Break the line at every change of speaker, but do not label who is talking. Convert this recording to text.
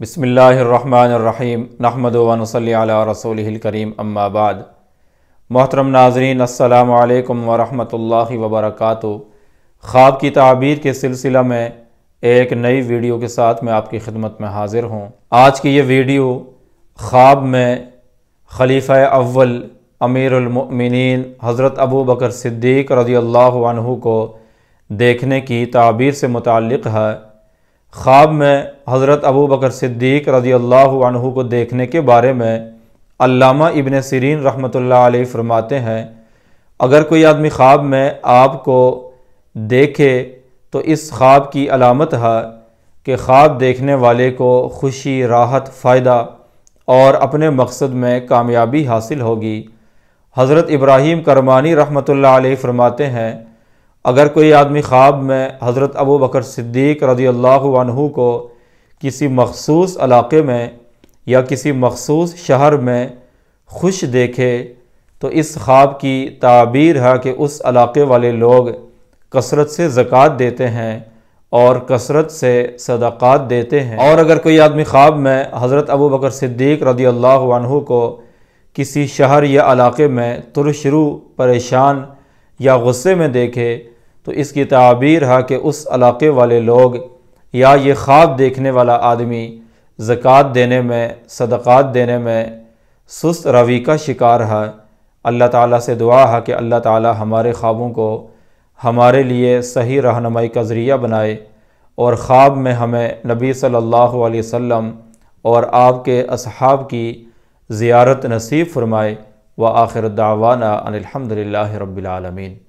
بسم اللہ الرحمن الرحیم نحمد و نصلی علی رسول الکریم اما بعد محترم ناظرین السلام علیکم ورحمۃ اللہ وبرکاتہ خواب کی تعبیر کے سلسلہ میں ایک نئی ویڈیو کے ساتھ میں آپ کی خدمت میں حاضر ہوں آج کی یہ ویڈیو خواب میں خلیفہ اول امیر المؤمنین حضرت ابو بکر صدیق رضی اللہ عنہ کو دیکھنے کی تعبیر سے متعلق ہے خواب میں حضرت ابو بکر صدیق رضی اللہ عنہ کو دیکھنے کے بارے میں علامہ ابن سرین رحمۃ اللہ علیہ فرماتے ہیں اگر کوئی آدمی خواب میں آپ کو دیکھے تو اس خواب کی علامت ہے کہ خواب دیکھنے والے کو خوشی راحت فائدہ اور اپنے مقصد میں کامیابی حاصل ہوگی حضرت ابراہیم کرمانی رحمۃ اللہ علیہ فرماتے ہیں اگر کوئی آدمی خواب میں حضرت ابو بکر صدیق رضی اللہ عنہ کو کسی مخصوص علاقے میں یا کسی مخصوص شہر میں خوش دیکھے تو اس خواب کی تعبیر ہے کہ اس علاقے والے لوگ کثرت سے زکوٰۃ دیتے ہیں اور کثرت سے صدقات دیتے ہیں اور اگر کوئی آدمی خواب میں حضرت ابو بکر صدیق رضی اللہ عنہ کو کسی شہر یا علاقے میں ترشرو پریشان یا غصے میں دیکھے تو اس کی تعبیر ہے کہ اس علاقے والے لوگ یا یہ خواب دیکھنے والا آدمی زکوٰۃ دینے میں صدقات دینے میں سست روی کا شکار ہے اللہ تعالیٰ سے دعا ہے کہ اللہ تعالیٰ ہمارے خوابوں کو ہمارے لیے صحیح رہنمائی کا ذریعہ بنائے اور خواب میں ہمیں نبی صلی اللہ علیہ وسلم اور آپ کے اصحاب کی زیارت نصیب فرمائے و آخر ان الحمد للہ رب العالمین